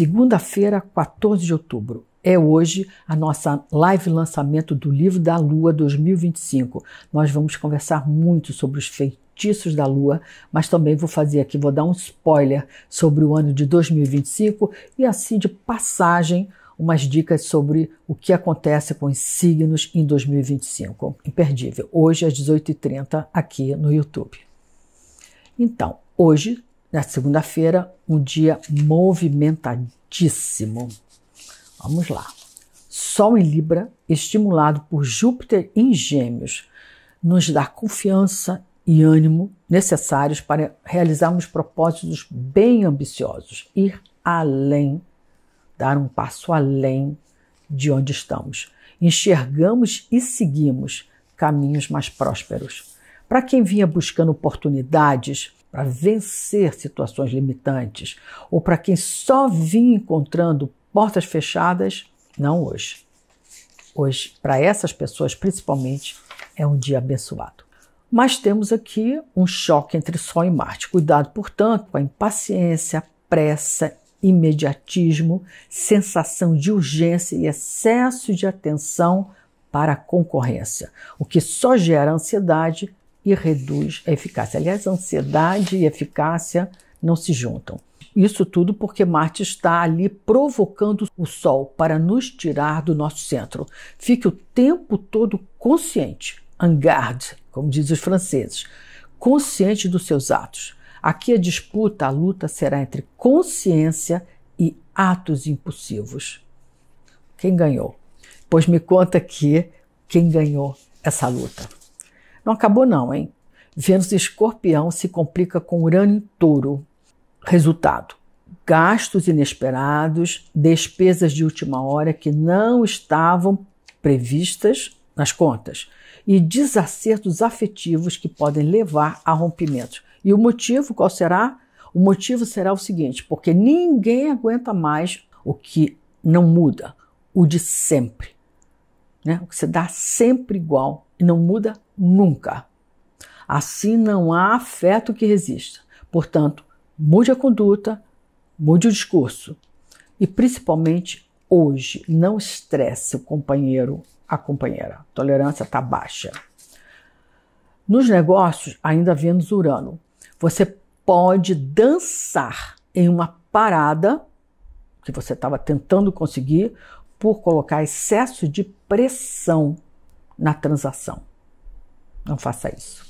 Segunda-feira, 14 de outubro. É hoje a nossa live lançamento do Livro da Lua 2025. Nós vamos conversar muito sobre os feitiços da Lua, mas também vou fazer aqui, vou dar um spoiler sobre o ano de 2025 e assim de passagem umas dicas sobre o que acontece com os signos em 2025. Imperdível. Hoje às 18h30 aqui no YouTube. Então, hoje na segunda-feira, um dia movimentadíssimo. Vamos lá. Sol em Libra, estimulado por Júpiter em Gêmeos, nos dá confiança e ânimo necessários para realizarmos propósitos bem ambiciosos, ir além, dar um passo além de onde estamos. Enxergamos e seguimos caminhos mais prósperos. Para quem vinha buscando oportunidades, para vencer situações limitantes ou para quem só vinha encontrando portas fechadas, não hoje. Hoje, para essas pessoas principalmente, é um dia abençoado. Mas temos aqui um choque entre Sol e Marte. Cuidado, portanto, com a impaciência, pressa, imediatismo, sensação de urgência e excesso de atenção para a concorrência, o que só gera ansiedade e reduz a eficácia. Aliás, a ansiedade e eficácia não se juntam. Isso tudo porque Marte está ali provocando o Sol para nos tirar do nosso centro. Fique o tempo todo consciente, en garde, como dizem os franceses, consciente dos seus atos. Aqui a disputa, a luta será entre consciência e atos impulsivos. Quem ganhou? Pois me conta aqui quem ganhou essa luta. Não acabou, não, hein? Vênus escorpião se complica com Urano em touro. Resultado: gastos inesperados, despesas de última hora que não estavam previstas nas contas e desacertos afetivos que podem levar a rompimentos. E o motivo qual será? O motivo será o seguinte: porque ninguém aguenta mais o que não muda, o de sempre. Né? O que se dá sempre igual e não muda nunca. Assim não há afeto que resista. Portanto, mude a conduta, mude o discurso. E principalmente hoje, não estresse o companheiro, a companheira. A tolerância está baixa. Nos negócios, ainda vemos Urano. Você pode dançar em uma parada que você estava tentando conseguir por colocar excesso de pressão na transação. Não faça isso.